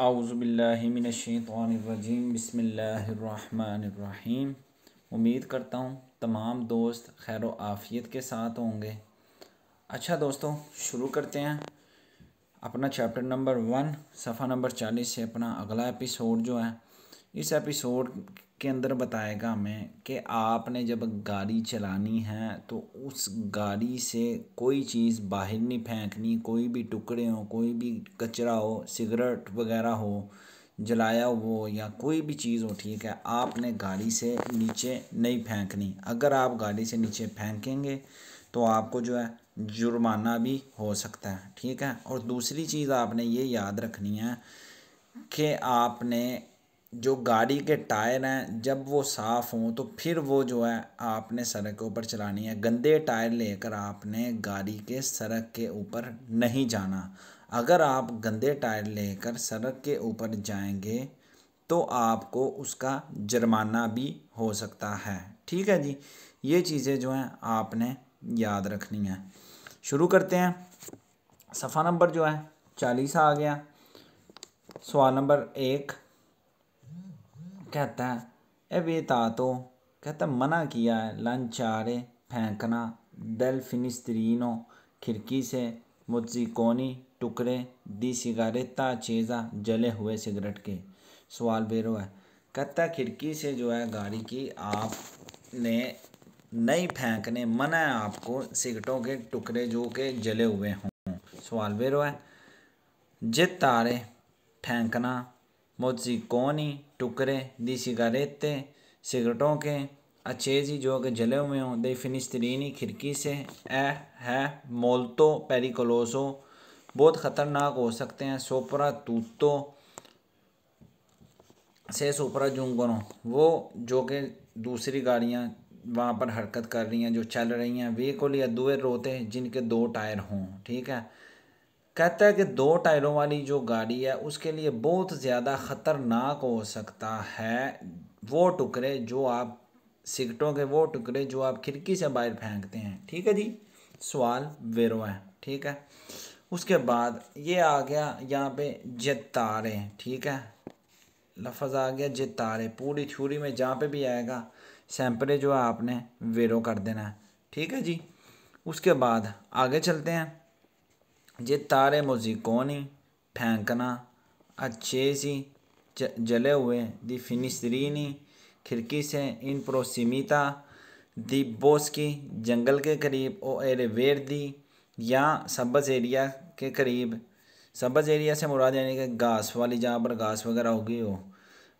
आउज़बिल्लिमिनशैतरजीम बसमीम उम्मीद करता हूँ तमाम दोस्त खैर आफ़ियत के साथ होंगे अच्छा दोस्तों शुरू करते हैं अपना चैप्टर नंबर वन सफ़ा नंबर चालीस से अपना अगला एपिसोड जो है इस एपिसोड के अंदर बताएगा हमें कि आपने जब गाड़ी चलानी है तो उस गाड़ी से कोई चीज़ बाहर नहीं फेंकनी कोई भी टुकड़े हो कोई भी कचरा हो सिगरेट वगैरह हो जलाया हो या कोई भी चीज़ हो ठीक है आपने गाड़ी से नीचे नहीं फेंकनी अगर आप गाड़ी से नीचे फेंकेंगे तो आपको जो है जुर्माना भी हो सकता है ठीक है और दूसरी चीज़ आपने ये याद रखनी है कि आपने जो गाड़ी के टायर हैं जब वो साफ़ हों तो फिर वो जो है आपने सड़क के ऊपर चलानी है गंदे टायर लेकर आपने गाड़ी के सड़क के ऊपर नहीं जाना अगर आप गंदे टायर लेकर सड़क के ऊपर जाएंगे तो आपको उसका जुर्माना भी हो सकता है ठीक है जी ये चीज़ें जो हैं आपने याद रखनी है शुरू करते हैं सफ़ा नंबर जो है चालीस आ गया सवाल नंबर एक कहता है ए बेता तो कहता मना किया है लंचारे फेंकना दल फिनिस्तरीनो खिड़की से मुझी कोनी टुकड़े दी सिगारेता चेज़ा जले हुए सिगरेट के सवाल बेरो है कहता खिड़की से जो है गाड़ी की आप ने नहीं फेंकने मना है आपको सिगरेटों के टुकड़े जो के जले हुए हों सवाल बेरो है जित तारे फेंकना मोजिकोनी टुकड़े दी सिगारेते सिगरेटों के अचेजी जो कि जले हुए हों दे फिनिस्तरीनी खिड़की से ए है मोलतो पेरिकोलोसो बहुत ख़तरनाक हो सकते हैं सोपरा तूतो से सोपरा जुंगनो वो जो कि दूसरी गाड़ियाँ वहाँ पर हरकत कर रही हैं जो चल रही हैं वे को लिया दुए रोते जिनके दो टायर हों ठीक है कहता है कि दो टायरों वाली जो गाड़ी है उसके लिए बहुत ज़्यादा ख़तरनाक हो सकता है वो टुकड़े जो आप सिगटों के वो टुकड़े जो आप खिड़की से बाहर फेंकते हैं ठीक है जी सवाल वेरो है ठीक है उसके बाद ये आ गया यहाँ पे जतारे ठीक है लफज आ गया जतारे पूरी थ्यूरी में जहाँ पे भी आएगा सैम्परे जो है आपने वेरो कर देना है ठीक है जी उसके बाद आगे चलते हैं ये तारे ही फेंकना अच्छे सी जले हुए दी फिनिस्त्रीनी खिड़की से इन प्रोसीमिता दी बोस की जंगल के करीब ओ एरेवेर दी या सब्ज़ एरिया के करीब सब्ज़ एरिया से मुराद यानी कि घास वाली जहाँ पर घास वगैरह होगी हो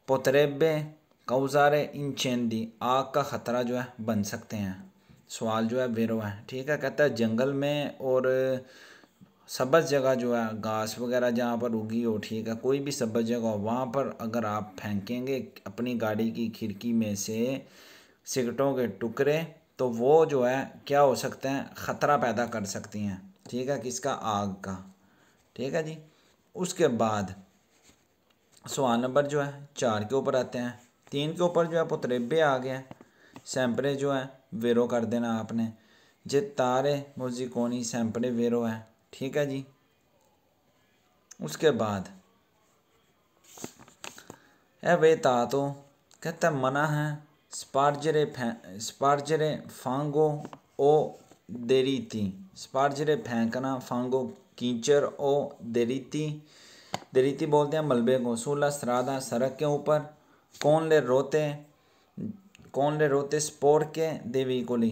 पोतरेबे कौजारे इन चैन दी आग का ख़तरा जो है बन सकते हैं सवाल जो है बेरो है ठीक है कहता है जंगल में और सब्ज जगह जो है घास वगैरह जहाँ पर उगी हो ठीक है कोई भी सब्ज जगह हो वहाँ पर अगर आप फेंकेंगे अपनी गाड़ी की खिड़की में से सिगरेटों के टुकड़े तो वो जो है क्या हो सकते हैं ख़तरा पैदा कर सकती हैं ठीक है किसका आग का ठीक है जी उसके बाद सवाल नंबर जो है चार के ऊपर आते हैं तीन के ऊपर जो है पुतरेबे आ गया सैंपरे जो है वेरो कर देना आपने जे तारे कोनी सैंपरे वेरो है ठीक है जी उसके बाद ए वे तातो कहते मना है स्पार्जरे फे स्पार्जरे फांगो ओ देरीती स्पार्जरे फेंकना फांगो कीचर ओ देरी देरीती बोलते हैं मलबे को सूला सरादा सड़क के ऊपर कौन ले रोते कौन ले रोते स्पोर के देवी कोली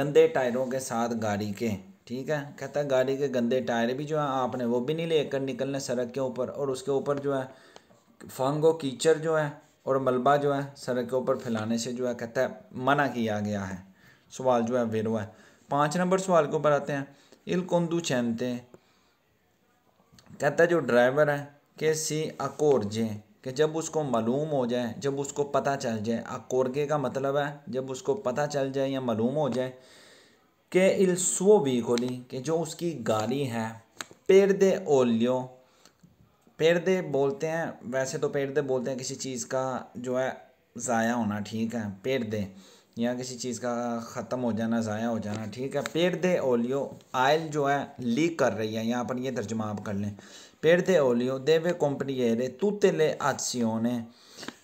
गंदे टायरों के साथ गाड़ी के ठीक है कहता है गाड़ी के गंदे टायर भी जो है आपने वो भी नहीं लेकर निकलने सड़क के ऊपर और उसके ऊपर जो है फंग और कीचड़ जो है और मलबा जो है सड़क के ऊपर फैलाने से जो है कहता है मना किया गया है सवाल जो है वेरो है पाँच नंबर सवाल के ऊपर आते हैं इलकुंदु चैनते कहता है जो ड्राइवर है के सी अकोर जे कि जब उसको मालूम हो जाए जब उसको पता चल जाए अकोरगे का मतलब है जब उसको पता चल जाए या मालूम हो जाए che il suo vicoli कि जो उसकी गाड़ी है पेड़ दे ओलियो पेड़ दे बोलते हैं वैसे तो पेड़ दे बोलते हैं किसी चीज़ का जो है ज़ाया होना ठीक है पेड़ दे या किसी चीज़ का ख़त्म हो जाना ज़ाया हो जाना ठीक है पेड़ दे ओलियो आयल जो है लीक कर रही है यहाँ पर ये तर्जमा आप कर लें पेड़ दे ओलियो देवे कंपनी ये रे तूते ले आसियों ने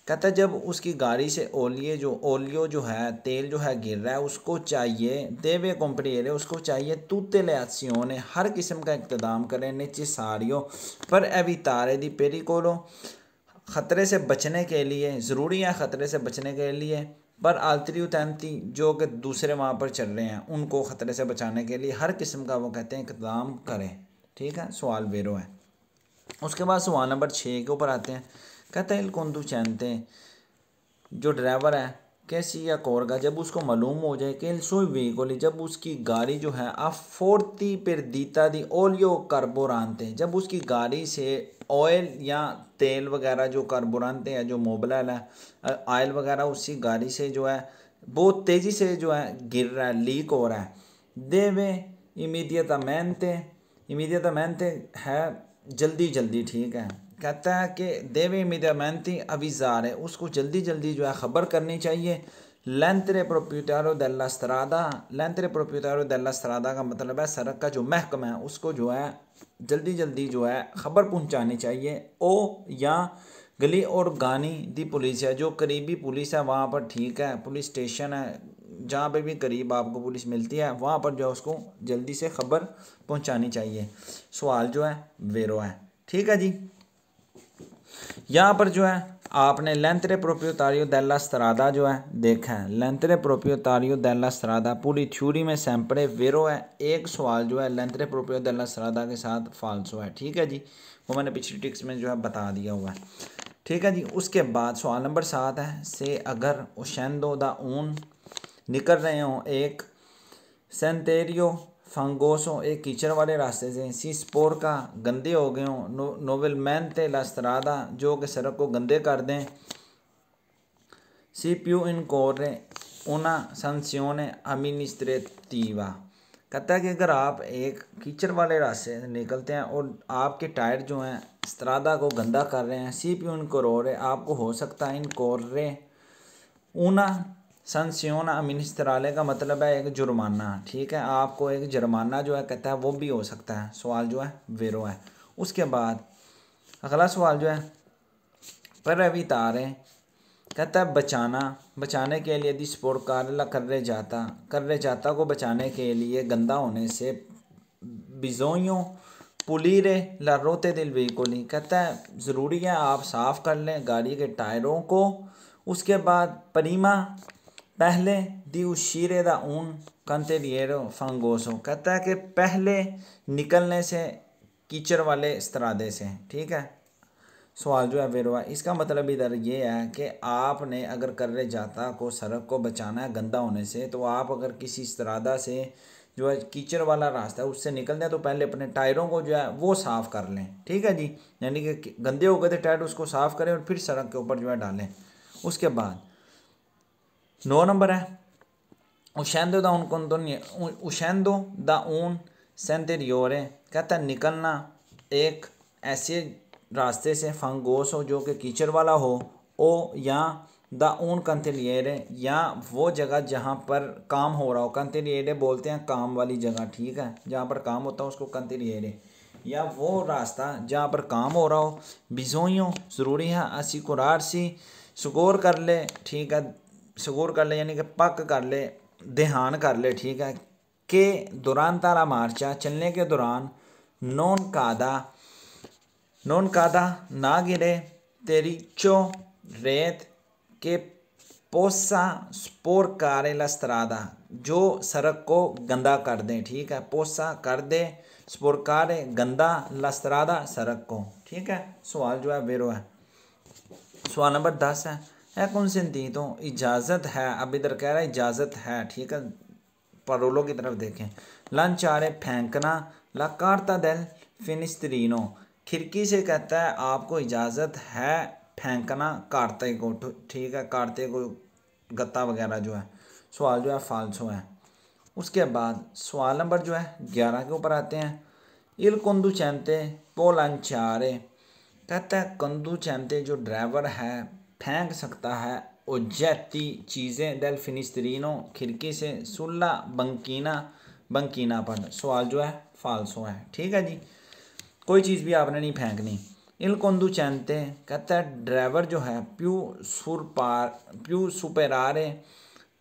कहता जब उसकी गाड़ी से ओलिए जो ओलियो जो है तेल जो है गिर रहा है उसको चाहिए देवे कंपनियर उसको चाहिए तूते ले आसियों हर किस्म का इकतदाम करें नीचे साड़ियों पर अभी तारे दी पेरी कोलो ख़तरे से बचने के लिए ज़रूरी है ख़तरे से बचने के लिए पर आलतरी उतैमती जो कि दूसरे वहाँ पर चल रहे हैं उनको ख़तरे से बचाने के लिए हर किस्म का वो कहते हैं इकदाम करें ठीक है सवाल बेरो है उसके बाद सवाल नंबर छः के ऊपर आते हैं कहता है इलकुंदू चैनते जो ड्राइवर है कैसी या कोर का जब उसको मालूम हो जाए कि सोई वीकोली जब उसकी गाड़ी जो है आप फोर्ती पर दीता दी ओलियो कार्बोरानते जब उसकी गाड़ी से ऑयल या तेल वगैरह जो कार्बोरानते हैं जो मोबलाइल है ऑयल वगैरह उसी गाड़ी से जो है बहुत तेज़ी से जो है गिर रहा है लीक हो रहा है देवे इमीडियत मेहनते इमीडियत मेहनते है जल्दी जल्दी ठीक है कहता है कि देवे मेहनती अविज़ार है उसको जल्दी जल्दी जो है ख़बर करनी चाहिए लेंतरे प्रोप्यूटारो दल्ला सरादा लेंतरे प्रोप्यूटारो दल्ला सरादा का मतलब है सड़क का जो महकम है उसको जो है जल्दी जल्दी जो है ख़बर पहुंचानी चाहिए ओ या गली और गानी दी पुलिस है जो करीबी पुलिस है वहाँ पर ठीक है पुलिस स्टेशन है जहाँ पर भी करीब आपको पुलिस मिलती है वहाँ पर जो है उसको जल्दी से ख़बर पहुँचानी चाहिए सवाल जो है वेरो है ठीक है जी यहाँ पर जो है आपने लेंतरे तारियो दैला स्त्रादा जो है देखा है लेंतरे तारियो दैला स्त्रादा पूरी थ्यूरी में सैम्पड़े वेरो है एक सवाल जो है लेंतरे प्रोपियो दैला स्त्रादा के साथ फाल्सो है ठीक है जी वो मैंने पिछली टिक्स में जो है बता दिया हुआ है ठीक है जी उसके बाद सवाल नंबर सात है से अगर उशेंदो द ऊन निकल रहे हो एक सेंतेरियो fangoso ये कीचड़ वाले रास्ते से सी स्पोर का गंदे हो गए हों नो, नोवेल मैन थे लस्तरादा जो कि सड़क को गंदे कर दें सी प्यू इन कोरे उना स्त्रे तीवा कहता है कि अगर आप एक कीचड़ वाले रास्ते से निकलते हैं और आपके टायर जो हैं स्त्रादा को गंदा कर रहे हैं सी पी उन करोरे आपको हो सकता है इन कोर्रे ऊना संस्यून अमिनिस्तराले का मतलब है एक जुर्माना ठीक है आपको एक जुर्माना जो है कहता है वो भी हो सकता है सवाल जो है वेरो है उसके बाद अगला सवाल जो है पर अभी तारे कहता है बचाना बचाने के लिए यदि स्पोर्ट कर रहे जाता कर्रे जाता को बचाने के लिए गंदा होने से बिजोइयों पुलीरे लर्रोते दिल बिल्कुल ही कहता है ज़रूरी है आप साफ़ कर लें गाड़ी के टायरों को उसके बाद परिमा पहले दी उस शीरे दा ऊन कंते कंतेरियरो फंगोसो कहता है कि पहले निकलने से कीचड़ वाले इस्तरादे से ठीक है सवाल जो है वेरवा इसका मतलब इधर ये है कि आपने अगर कर्रे जाता को सड़क को बचाना है गंदा होने से तो आप अगर किसी इस्तरादा से जो है कीचड़ वाला रास्ता है उससे निकल जाए तो पहले अपने टायरों को जो है वो साफ़ कर लें ठीक है जी यानी कि गंदे हो गए थे टायर उसको साफ़ करें और फिर सड़क के ऊपर जो है डालें उसके बाद नौ नंबर है उशेंदो दा ऊन कौन दोनों उशेंदो दा ऊन योर है कहता है निकलना एक ऐसे रास्ते से फंगोस हो जो कि कीचड़ वाला हो ओ या द ऊन कंतिलियरे या वो जगह जहाँ पर काम हो रहा हो कंतिलियरे बोलते हैं काम वाली जगह ठीक है जहाँ पर काम होता है उसको कंतिलियरे या वो रास्ता जहाँ पर काम हो रहा हो बिजोइयों ज़रूरी है असी कुरार सी स्कोर कर ले ठीक है शगूर कर ले यानी कि पक कर ले ध्यान कर ले ठीक है के दौरान तारा मार्चा चलने के दौरान नोन कादा नोन कादा ना गिरे तेरी चो रेत के पोसा स्पोर कारे लस्तरादा जो सड़क को गंदा कर दे ठीक है पोसा कर दे स्पोर कारे गंदा लस्तरादा सड़क को ठीक है सवाल जो है वेरो है सवाल नंबर दस है कुमसिन दी तो इजाज़त है अब इधर कह रहा है इजाज़त है ठीक है परोलों की तरफ देखें आ रहे फेंकना ला कारता दिल फिनिस्तरीनो खिड़की से कहता है आपको इजाज़त है फेंकना कारते को ठीक है कारते को गत्ता वगैरह जो है सवाल जो है फालसो है उसके बाद सवाल नंबर जो है ग्यारह के ऊपर आते हैं इल कंदू चैनते पोलन चारे कहता है कंदू चैनते जो ड्राइवर है फेंक सकता है उज्जैती चीज़ें दल फिनिस्तरीनो खिड़की से सुल्ला बंकीना बंकीना पर सवाल जो है फालसो है ठीक है जी कोई चीज़ भी आपने नहीं फेंकनी इलकोंदू चैनते कहता है ड्राइवर जो है प्यू सुर पार प्यू सुपेरारे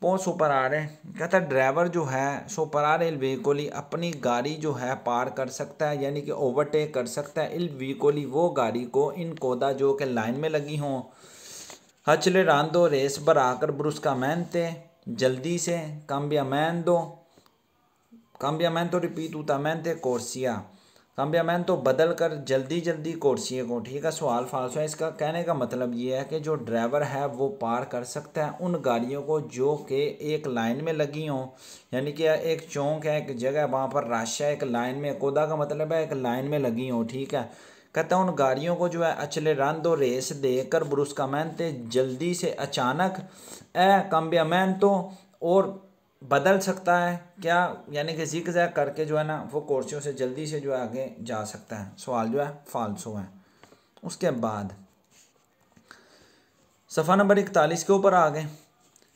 पो आ कहता कहते ड्राइवर जो है रहे इल वीकोली अपनी गाड़ी जो है पार कर सकता है यानी कि ओवरटेक कर सकता है इल वीकोली वो गाड़ी को इन कोदा जो के लाइन में लगी हों हचले दो रेस भर आकर बुरुस का थे जल्दी से काम्बिया मैन दो काम्बिया मैन तो रिपीट होता मैन थे कोर्सिया काम्बिया मैन तो बदल कर जल्दी जल्दी कोर्सिए को ठीक है सवाल फालसो है इसका कहने का मतलब ये है कि जो ड्राइवर है वो पार कर सकता है उन गाड़ियों को जो कि एक लाइन में लगी हों यानी कि एक चौंक है एक जगह वहाँ पर राशा एक लाइन में कोदा का मतलब है एक लाइन में लगी हों ठीक है कहता उन गाड़ियों को जो है अचले रन दो रेस देकर मैन थे जल्दी से अचानक ए कम्बिया मैन तो और बदल सकता है क्या यानी कि जिक जैक करके जो है ना वो कोर्सियों से जल्दी से जो है आगे जा सकता है सवाल जो है फालसो है उसके बाद सफ़ा नंबर इकतालीस के ऊपर आ गए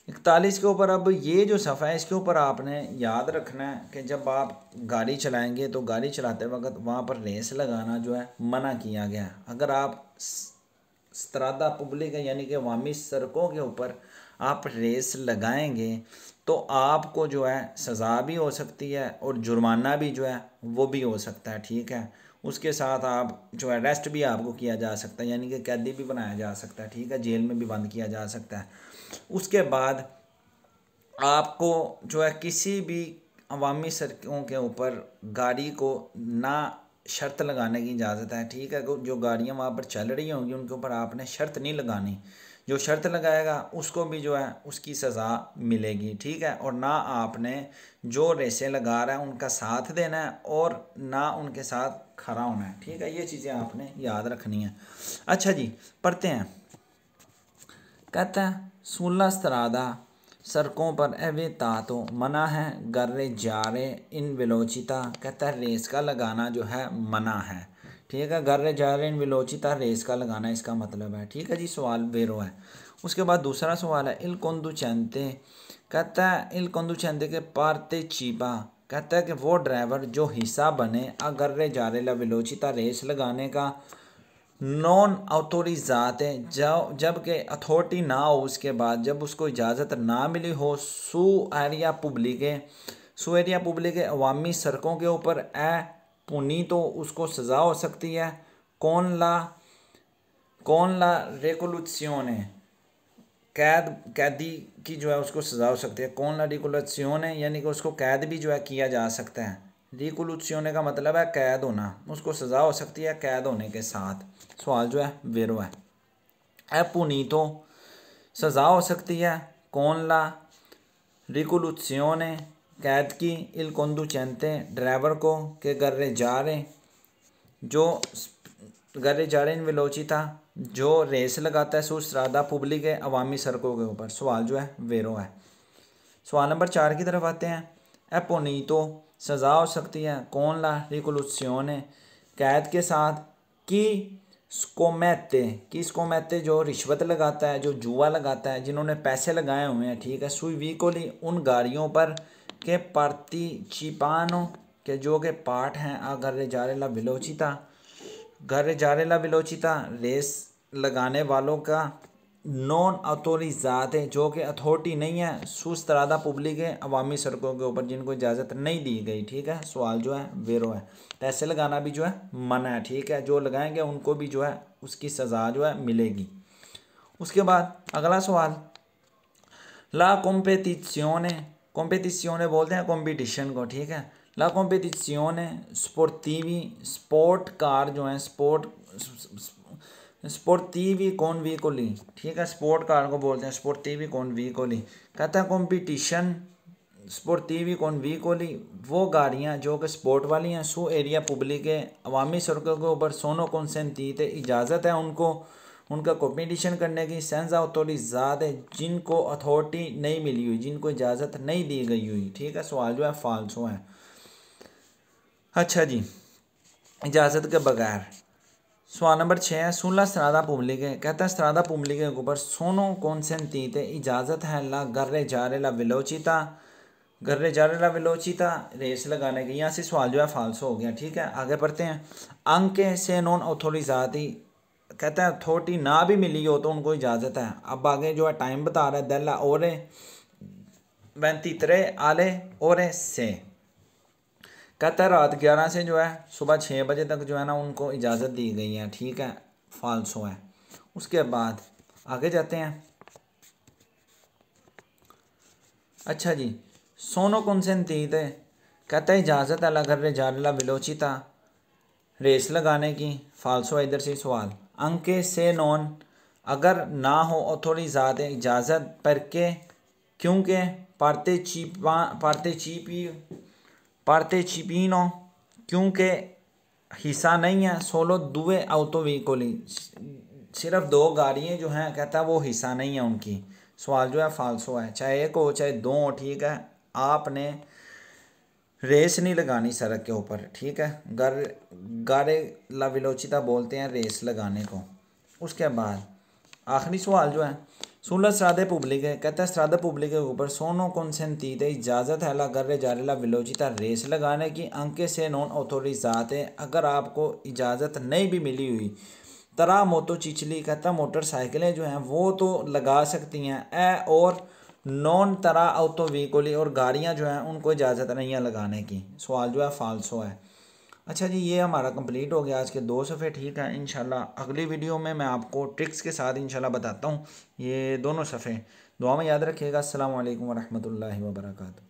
इकतालीस के ऊपर अब ये जो सफ़ा है इसके ऊपर आपने याद रखना है कि जब आप गाड़ी चलाएंगे तो गाड़ी चलाते वक्त वहाँ पर रेस लगाना जो है मना किया गया है अगर आप स्त्रादा पब्लिक यानी कि वामी सड़कों के ऊपर आप रेस लगाएंगे तो आपको जो है सज़ा भी हो सकती है और जुर्माना भी जो है वो भी हो सकता है ठीक है उसके साथ आप जो है अरेस्ट भी आपको किया जा सकता है यानी कि कैदी भी बनाया जा सकता है ठीक है जेल में भी बंद किया जा सकता है उसके बाद आपको जो है किसी भी अवामी सड़कों के ऊपर गाड़ी को ना शर्त लगाने की इजाज़त है ठीक है जो गाड़ियाँ वहाँ पर चल रही होंगी उनके ऊपर आपने शर्त नहीं लगानी जो शर्त लगाएगा उसको भी जो है उसकी सज़ा मिलेगी ठीक है और ना आपने जो रेशे लगा रहा है उनका साथ देना है और ना उनके साथ खड़ा होना है ठीक है ये चीज़ें आपने याद रखनी है अच्छा जी पढ़ते हैं कहते हैं सोलह सरादा सड़कों पर अवे तातो मना है गर्रे जारे इन विलोचिता कहता है रेस का लगाना जो है मना है ठीक है गर विलोची विलोचित रेस का लगाना इसका मतलब है ठीक है जी सवाल बेरो है उसके बाद दूसरा सवाल है इलकुंदु चंदे कहता है इलकुंदु चंदे के पारते चीपा कहता है कि वो ड्राइवर जो हिस्सा बने अगर जारे ला विलोचिता रेस लगाने का नॉन अथोरिजात है जब जबकि अथॉरिटी ना हो उसके बाद जब उसको इजाज़त ना मिली हो सू एरिया पब्लिक सो एरिया पब्लिक अवामी सड़कों के ऊपर ए पुनी तो उसको सज़ा हो सकती है कौन ला कौन ला रेकोलूसियोन ने कैद कैदी की जो है उसको सज़ा हो सकती है कौन ला रिकोलूसियोन ने यानी कि उसको कैद भी जो है किया जा सकता है रिकोलूसियोन का मतलब है कैद होना उसको सज़ा हो सकती है कैद होने के साथ सवाल जो है वेरो है ए तो सज़ा हो सकती है कौन ला ने कैद की इल कोंदू चैनते ड्राइवर को के गर्रे जा रहे जो गर्रे जा रहे इन विलोची था जो रेस लगाता है सो श्रादा पुबली के अवामी सड़कों के ऊपर सवाल जो है वेरो है सवाल नंबर चार की तरफ आते हैं एपोनी तो सज़ा हो सकती है कौन ला रिकोलूसियोन ने कैद के साथ की स्कोमैते कि स्कोमैते जो रिश्वत लगाता है जो जुआ लगाता है जिन्होंने पैसे लगाए हुए हैं ठीक है सुई वीकोली उन गाड़ियों पर के प्रति क्षिपानो के जो के पाठ हैं आ गर्रे ला विलोचिता गर्रे ला विलोचिता रेस लगाने वालों का नॉन अथोरी ज़ात है जो कि अथॉरिटी नहीं है सुस्त रादा पब्लिक है अवामी सड़कों के ऊपर जिनको इजाज़त नहीं दी गई ठीक है सवाल जो है वेरो है पैसे तो लगाना भी जो है मना है ठीक है जो लगाएंगे उनको भी जो है उसकी सज़ा जो है मिलेगी उसके बाद अगला सवाल ला ने कॉम्पिटिशियोने बोलते हैं कॉम्पिटिशन को ठीक है ला कॉम्पिटिशियोने स्पोर्टिवी स्पोर्ट कार जो है स्पोर्ट स्पोर्टिवी कौन वी को ली ठीक है स्पोर्ट कार को बोलते हैं स्पोर्टिवी कौन वी को ली कहता है कॉम्पिटिशन स्पोर्टिवी कौन वी को ली वो गाड़ियाँ जो कि स्पोर्ट वाली हैं सो एरिया पब्लिक है अवामी सड़कों के ऊपर सोनो कौन से इजाज़त है उनको उनका कॉम्पिटिशन करने की सेंस अथॉरिटी ज़्यादा है जिनको अथॉरिटी नहीं मिली हुई जिनको इजाज़त नहीं दी गई हुई ठीक है सवाल जो है फालसो है अच्छा जी इजाज़त के बगैर सवाल नंबर छः है सुनला सनादा के कहते हैं सनादा पुमली के ऊपर सोनो कौन से तीते इजाज़त है ला गर्रे जारे ला विलोचिता गर्रे जारे ला विलोचिता रेस लगाने के यहाँ से सवाल जो है फालसो हो गया ठीक है आगे पढ़ते हैं अंक से नॉन अथोरिजाती कहते हैं अथॉरिटी ना भी मिली हो तो उनको इजाज़त है अब आगे जो है टाइम बता रहे है दल और वेंतीतरे आले और से कहता है रात ग्यारह से जो है सुबह छः बजे तक जो है ना उनको इजाज़त दी गई है ठीक है फालसो है उसके बाद आगे जाते हैं अच्छा जी सोनो कौन से नतीत है कहता है इजाज़त अला कर रजाला बिलोची था रेस लगाने की फालसो इधर से सवाल अंके से नॉन अगर ना हो और थोड़ी ज़्यादा इजाज़त पर के क्योंकि पारते चीपा पारते चीपी पारते नो क्योंकि हिस्सा नहीं है सोलो दुए अवतो व्हीकल सिर्फ दो गाड़ियाँ जो हैं कहता है वो हिस्सा नहीं है उनकी सवाल जो है फालसो है चाहे एक हो चाहे दो हो ठीक है आपने रेस नहीं लगानी सड़क के ऊपर ठीक है गर गारे ला विलोचिता बोलते हैं रेस लगाने को उसके बाद आखिरी सवाल जो है सोलह श्राद्ध पब्लिक है कहता है श्राद्ध पब्लिक के ऊपर सोनो कॉन्सेंतीत इजाज़त है ला गर्रे जारे ला विलोचिता रेस लगाने की अंके से नॉन ऑथोरिजात है अगर आपको इजाज़त नहीं भी मिली हुई तरा मोतो चिचली कहता मोटरसाइकिलें जो हैं वो तो लगा सकती हैं ए और नॉन तरा और तो वीकोली और गाड़ियाँ जो हैं उनको इजाज़त नहीं है लगाने की सवाल जो है फालसो है अच्छा जी ये हमारा कंप्लीट हो गया आज के दो सफ़े ठीक है इन अगली वीडियो में मैं आपको ट्रिक्स के साथ इन बताता हूँ ये दोनों सफ़े दुआ में याद रखिएगा असल वरहमल वर्का